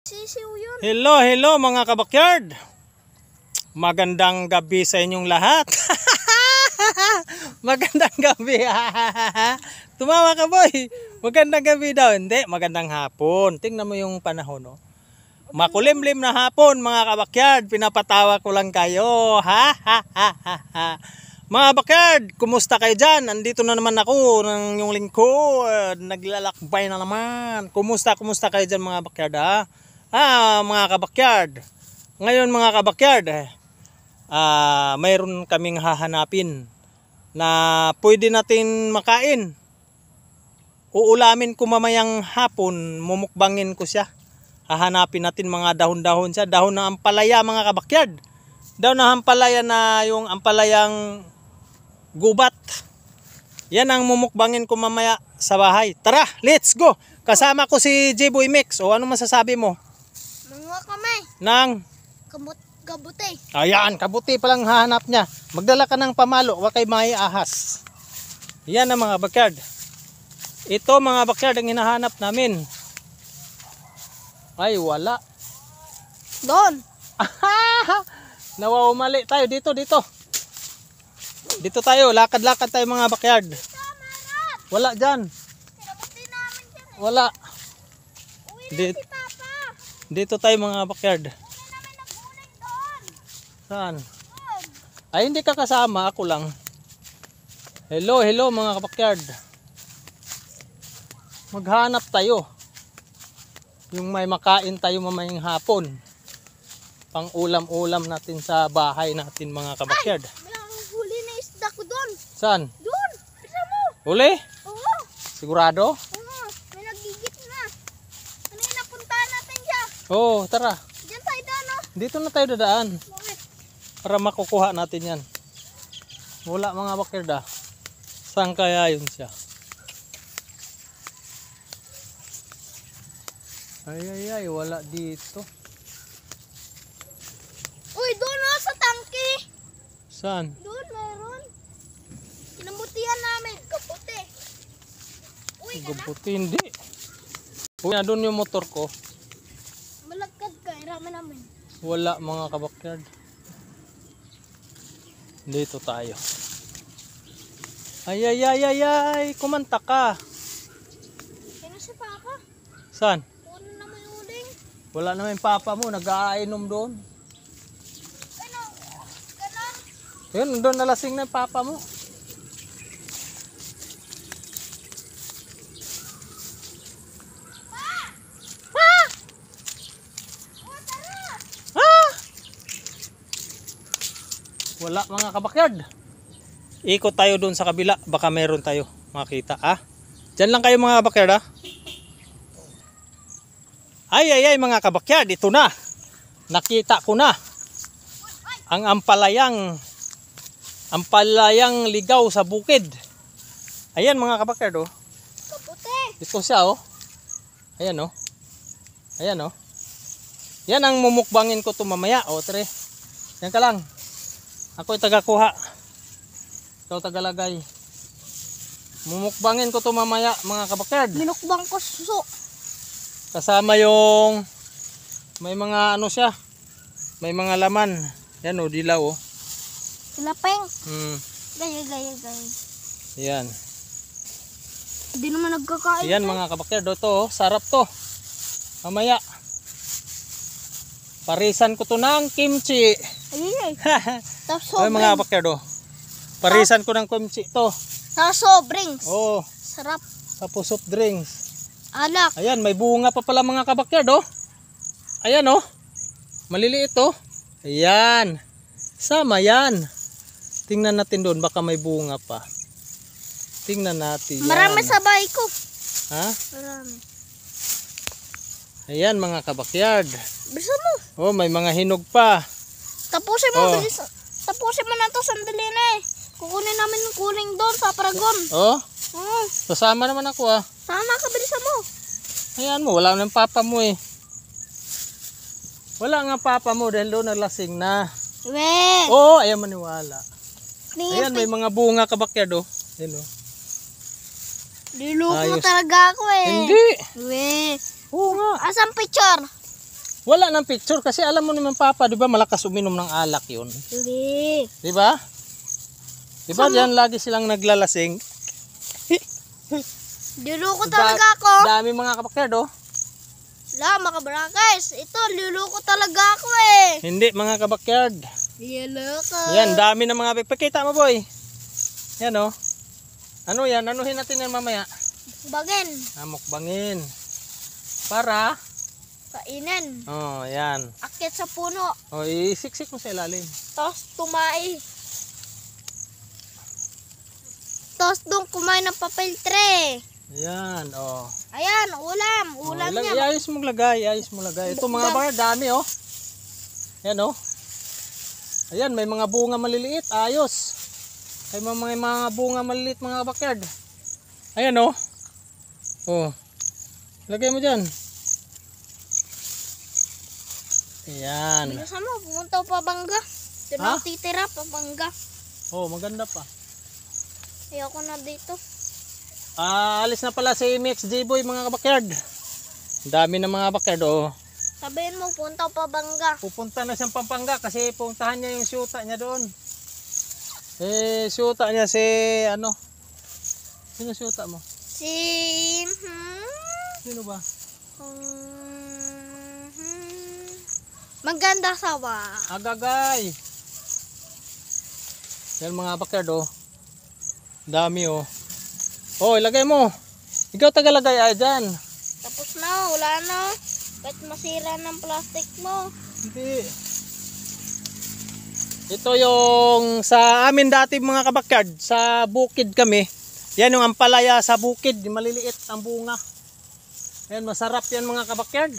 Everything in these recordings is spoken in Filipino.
Sisiw yun. Hello, hello mga kabakyard. Magandang gabi sa inyong lahat. magandang gabi. Tumawa ka boy. Magandang gabi daw. Hindi, magandang hapon. Tingnan mo yung panahon. Oh. Makulimlim na hapon mga kabakyard. Pinapatawa ko lang kayo. Ha? Mga kabakyard, kumusta kayo dyan? Andito na naman ako ng yung lingkod. Naglalakbay na naman. Kumusta, kumusta kayo dyan mga kabakyard ha? Ah, mga kabakyard. Ngayon mga kabakyard, eh, ah, mayroon kaming hahanapin na pwede natin makain. Uulamin ko mamayang hapon, mumukbangin ko siya. Hahanapin natin mga dahon-dahon siya. Dahon ng ampalaya mga kabakyard. Dahon ng ampalaya na yung ampalayang gubat. Yan ang mumukbangin ko mamaya sa bahay. Tara, let's go! Kasama ko si J-Boy Mix. O ano masasabi mo? Manguha kami. Nang? Kabut kabuti. Ayan, kabuti palang hahanap niya. Magdala ka ng pamalo, wakay may ahas. Yan ang mga backyard. Ito mga backyard ang hinahanap namin. Ay, wala. Doon. Nawawamali tayo dito, dito. Dito tayo, lakad-lakad tayo mga backyard. Wala dyan. Eh. Wala. Dito. Dito tayo mga backyard. Saan? Ay hindi ka kasama, ako lang. Hello, hello mga backyard. Maghanap tayo. Yung may makain tayo mamayang hapon. Pang ulam-ulam natin sa bahay natin mga kabakyard. Ay, huli na isda ko doon. Saan? Doon. Isa mo. Huli? Oo. Sigurado? Oo, oh, tara. Diyan tayo daan, no? Oh. Dito na tayo dadaan. Bakit? Para makukuha natin yan. Wala mga bakirda. Saan kaya yun siya? Ay, ay, ay. Wala dito. Uy, doon no, oh, sa tangke. Saan? Doon, meron. Kinamutihan namin. Kaputi. Uy, Kaputi, hindi. Uy, na doon yung motor ko namin? Wala mga kabakyard. Dito tayo. Ay, ay, ay, ay, ay. Kumanta ka. Kaya si Papa. Saan? Kunin na may uling. Wala naman yung Papa mo. Nag-aainom doon. Ano? Ganon? Yun, doon nalasing na yung Papa mo. wala mga kabakyard ikot tayo doon sa kabila baka meron tayo makita ah dyan lang kayo mga kabakyard ah ay ay ay mga kabakyard ito na nakita ko na ang ampalayang ampalayang ligaw sa bukid ayan mga kabakyard oh kabuti ito siya oh ayan oh ayan oh yan ang mumukbangin ko to mamaya oh tre yan ka lang ako'y ay tagakuha. Ikaw tagalagay. Mumukbangin ko to mamaya mga kabakerd. Minukbang ko suso. Kasama yung may mga ano siya. May mga laman. Yan o, oh, dilaw o. Oh. Silapeng. Hmm. Gaya, gaya, gaya. Yan. Hindi naman nagkakain. Yan eh. mga kabakerd. Ito oh, o, oh, sarap to. Mamaya. Parisan ko to ng kimchi. Ayun ay. Tapos sobrang. Ay, mga apakyado. Parisan ko ng kumchi to. Tapos soft drinks. Oh. Sarap. Tapos soft drinks. Alak. Ayan, may bunga pa pala mga kabakyard, oh. Ayan oh. Maliliit oh. Ayan. Sama yan. Tingnan natin doon. Baka may bunga pa. Tingnan natin yan. Marami sa bahay ko. Ha? Marami. Ayan mga kabakyard. Bisa mo. Oh, may mga hinog pa. Tapusin mo, oh. bilis. Tapusin mo na to, sandali na eh. Kukunin namin yung kuling doon sa Paragon. Oh? Oo. Oh. Kasama naman ako ah. Sama ka, bilisan mo. Ayan mo, wala nang papa mo eh. Wala nga papa mo dahil doon nalasing na. We. Oo, oh, ayan maniwala. Please, ayan, may mga bunga ka bakya do. Oh. Ayan oh. Diloko talaga ako eh. Hindi. We. Oo nga. Asang picture? Wala nang picture kasi alam mo naman papa, 'di ba, malakas uminom ng alak 'yun. Hindi. 'Di ba? 'Di ba diyan lagi silang naglalasing? Luluko talaga ako. Dami mga kapakerd do. Oh. La, mga guys, ito luluko talaga ako eh. Hindi mga kabakerd. Luluko. Yan, dami ng mga pagkita mo boy. Yan oh. Ano yan? Anuhin natin yan mamaya. Mukbangin. Ah, mukbangin. Para Kainin. Oh, yan. Akit sa puno. Oh, isiksik mo sa ilalim. Tapos tumay. Tapos doon kumain ng papel tray. Ayan, oh. Ayan, ulam. Ulam, oh, niya. Ayos mo lagay, ayos mo lagay. Ito mga bar, dami, oh. Ayan, oh. Ayan, may mga bunga maliliit. Ayos. May mga, mga bunga maliliit, mga backyard. Ayan, oh. Oh. Lagay mo dyan. Yan. Bilisan mo, pumunta pa bangga. Doon ako titira, bangga. Oh, maganda pa. Ayoko na dito. Ah, alis na pala si MXD Boy mga kabakyard. dami ng mga kabakyard oh. Sabihin mo, punta pa bangga. Pupunta na siyang Pampanga kasi puntahan niya yung syuta niya doon. Eh, syuta niya si ano? Sino syuta mo? Si... Hmm? Sino ba? Hmm. Maganda sawa. Agagay. Yan mga backyard oh. Dami oh. Oh, ilagay mo. Ikaw tagalagay ay dyan. Tapos na, wala na. Ba't masira ng plastic mo? Hindi. Ito yung sa amin dati mga kabakyard. Sa bukid kami. Yan yung ampalaya sa bukid. Maliliit ang bunga. Yan, masarap yan mga kabakyard.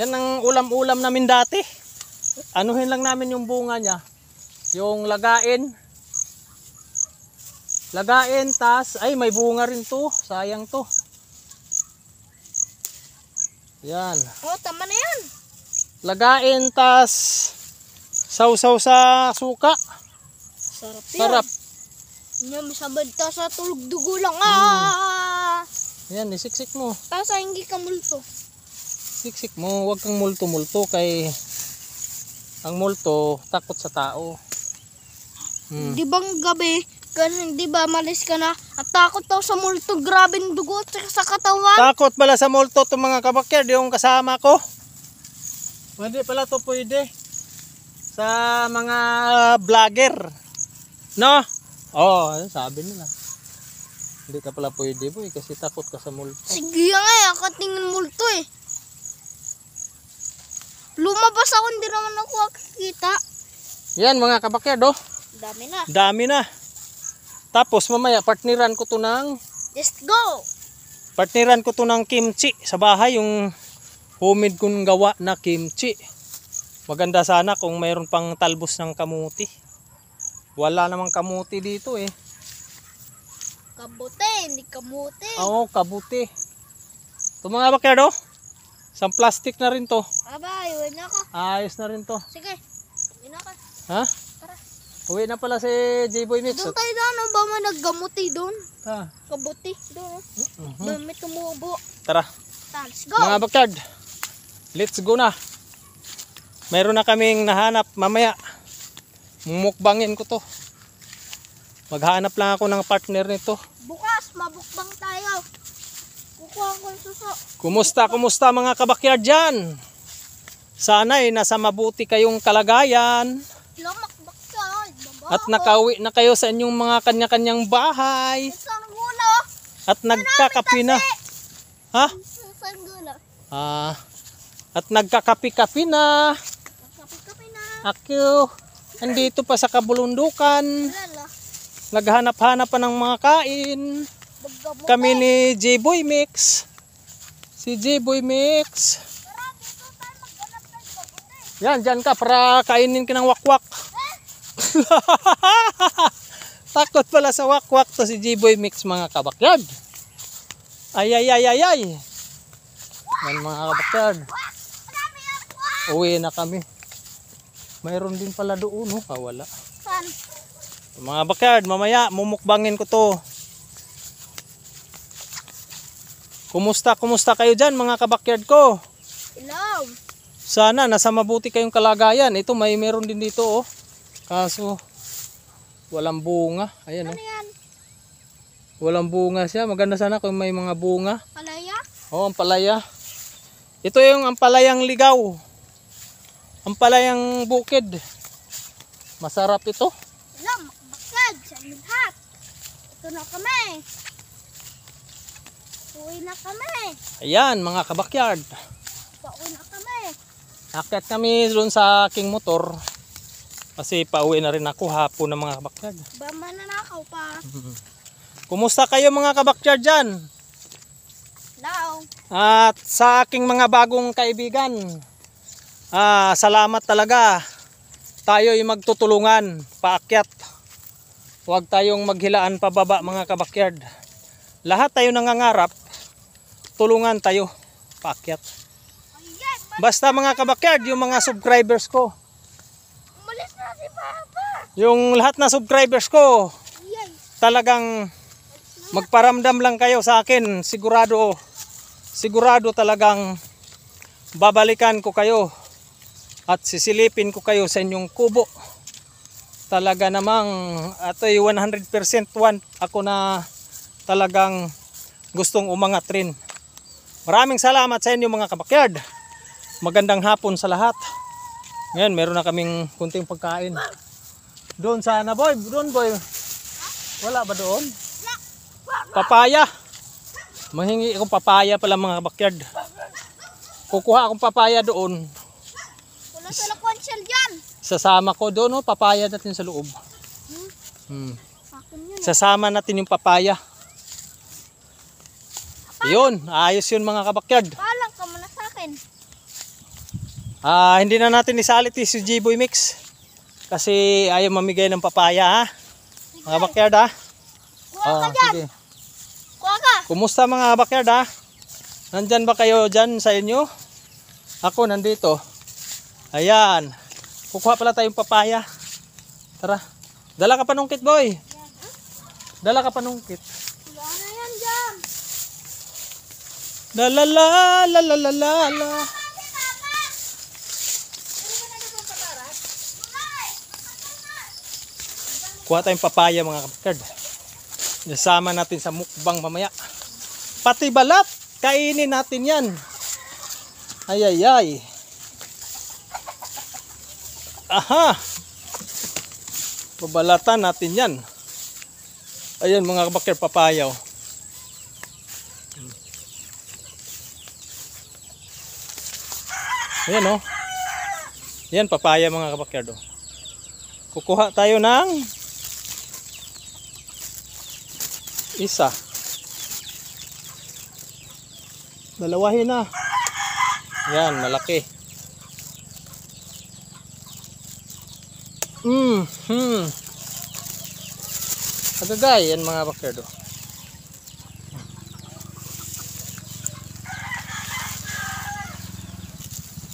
Yan ang ulam-ulam namin dati. Anuhin lang namin yung bunga niya. Yung lagain. Lagain, tas, ay may bunga rin to. Sayang to. Yan. Oh, tama na yan. Lagain, tas, sausaw sa suka. Sarap yan. Sarap. Yan, sabad ta sa tulog dugo lang. Mm. Ah! Hmm. Yan, isiksik mo. Tapos, hindi ka multo siksik mo huwag kang multo-multo kay ang multo takot sa tao hmm. di bang gabi kasi di ba malis ka na at takot daw sa multo grabe ng dugo at sa katawan takot pala sa multo itong mga kabakyer yung kasama ko pwede pala to pwede sa mga ah, vlogger no oh sabi nila hindi ka pala pwede boy kasi takot ka sa multo sige nga eh, ako tingin multo eh Lumabas ako, hindi naman ako makikita. Yan mga kabakyad oh. Dami na. Dami na. Tapos mamaya partneran ko to ng Let's go. Partneran ko to ng kimchi sa bahay yung humid kong gawa na kimchi. Maganda sana kung mayroon pang talbos ng kamuti. Wala namang kamuti dito eh. Kabuti, hindi kamuti. Oo, kabuti. Ito mga bakyado. Isang plastic na rin to. Aba, iwan na ako. Ayos na rin to. Sige, na ako. Ha? Tara. Uwi na pala si J-Boy Mix. Doon tayo doon. Ano ba mo naggamuti doon? Ha? Kabuti doon. Uh mm-hmm. -huh. Doon tumubo. Tara. Tara, let's go. Mga backyard, let's go na. Meron na kaming nahanap mamaya. Mumukbangin ko to. Maghanap lang ako ng partner nito. Bukas, mabukbang tayo. Kukuha ko suso. Kumusta, kumusta mga kabakyard dyan? Sana'y nasa mabuti kayong kalagayan. Oh, at nakauwi na kayo sa inyong mga kanya-kanyang bahay. At nagkakapi na. Ha? Ah, at nagkakapi-kapi na. Ako, andito pa sa kabulundukan. Naghanap-hanap pa ng mga kain. Kami ni J-Boy Mix. Si J-Boy Mix. Yan, dyan ka para kainin ka ng wakwak. Takot pala sa wakwak to si J-Boy Mix mga kabakyard. Ay, ay, ay, ay, ay. Yan mga kabakyard. Uwi na kami. Mayroon din pala doon, Oh. kawala. Ah, mga bakyard, mamaya mumukbangin ko to. Kumusta, kumusta kayo dyan mga kabakyard ko? Hello. Sana, nasa mabuti kayong kalagayan. Ito, may meron din dito oh. Kaso, walang bunga. Ayan oh. ano oh. Yan? Walang bunga siya. Maganda sana kung may mga bunga. Palaya? oh, ang palaya. Ito yung ang palayang ligaw. Ang palayang bukid. Masarap ito. Hello, bakad. Sa lahat. Ito na kami. Uwi na kami. Ayan mga kabakyard. Pauwi na kami. Akyat kami doon sa aking motor. Kasi pauwi na rin ako hapon ng mga kabakyard. Bama na nakaw pa. Kumusta kayo mga kabakyard dyan? Now. At sa aking mga bagong kaibigan. Ah, salamat talaga. Tayo'y magtutulungan paakyat. Huwag tayong maghilaan pababa mga kabakyard lahat tayo nangangarap tulungan tayo paakyat basta mga kabakyard yung mga subscribers ko umalis na si Papa yung lahat na subscribers ko talagang magparamdam lang kayo sa akin sigurado sigurado talagang babalikan ko kayo at sisilipin ko kayo sa inyong kubo talaga namang ato'y 100% one ako na talagang gustong umangat rin Maraming salamat sa inyo mga kabakyard. Magandang hapon sa lahat. Ngayon, meron na kaming kunting pagkain. Doon sana ano, boy, doon boy. Wala ba doon? Papaya. Mahingi akong papaya pala mga kabakyard. Kukuha akong papaya doon. Wala sa lakuan siya Sasama ko doon, oh, papaya natin sa loob. Hmm. hmm. Eh. Sasama natin yung papaya. Yun, ayos yun mga kabakyard. Paalam ka muna sa akin. Ah, hindi na natin isalit eh, si G-Boy Mix. Kasi ayaw mamigay ng papaya ha. Mga kabakyard ha. Kuha ah, ka dyan. Kuha ka. Kumusta mga kabakyard ha? Nandyan ba kayo dyan sa inyo? Ako nandito. Ayan. Kukuha pala tayong papaya. Tara. Dala ka panungkit boy. Dala ka panungkit. La la la la la la la la. Kuha tayong papaya mga kapatid. Nasama natin sa mukbang mamaya. Pati balat, kainin natin yan. Ay ay ay. Aha. Pabalatan natin yan. Ayan mga kapatid, papayaw. Oh. Ayan o. Oh. Yan papaya mga kabakyard o. Kukuha tayo ng isa. Dalawahin na. Yan, malaki. Mm, hmm. Agagay yan mga kabakyard o.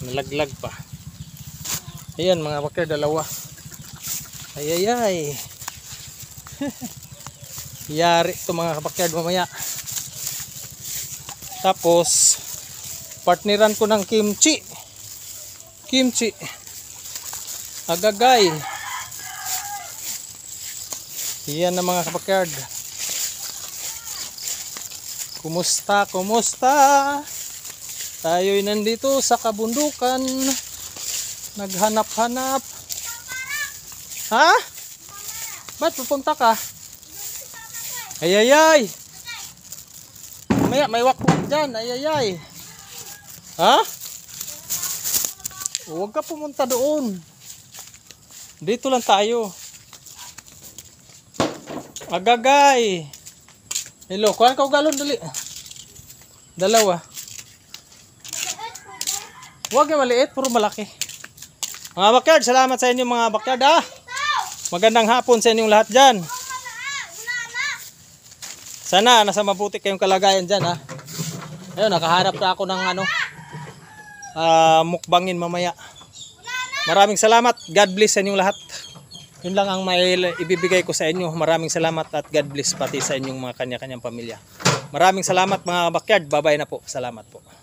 nalaglag pa ayan mga bakter dalawa ay ay ay yari ito mga kabakyard mamaya tapos partneran ko ng kimchi kimchi agagay yan na mga kabakyard kumusta kumusta Tayo'y nandito sa kabundukan. Naghanap-hanap. Ha? Ba't pupunta ka? Ay, ay, ay. Maya, may wakwak dyan. Ay, ay, ay. Ha? Huwag ka pumunta doon. Dito lang tayo. Agagay. Hello, kuhan ka ugalon dali. Dalawa. Huwag yung maliit, puro malaki. Mga backyard, salamat sa inyo mga backyard ha. Ah. Magandang hapon sa inyong lahat dyan. Sana nasa mabuti kayong kalagayan dyan ha. Ah. Ayun, nakaharap na ako ng ano, uh, mukbangin mamaya. Maraming salamat. God bless sa inyong lahat. Yun lang ang may ibibigay ko sa inyo. Maraming salamat at God bless pati sa inyong mga kanya-kanyang pamilya. Maraming salamat mga backyard. Babay na po. Salamat po.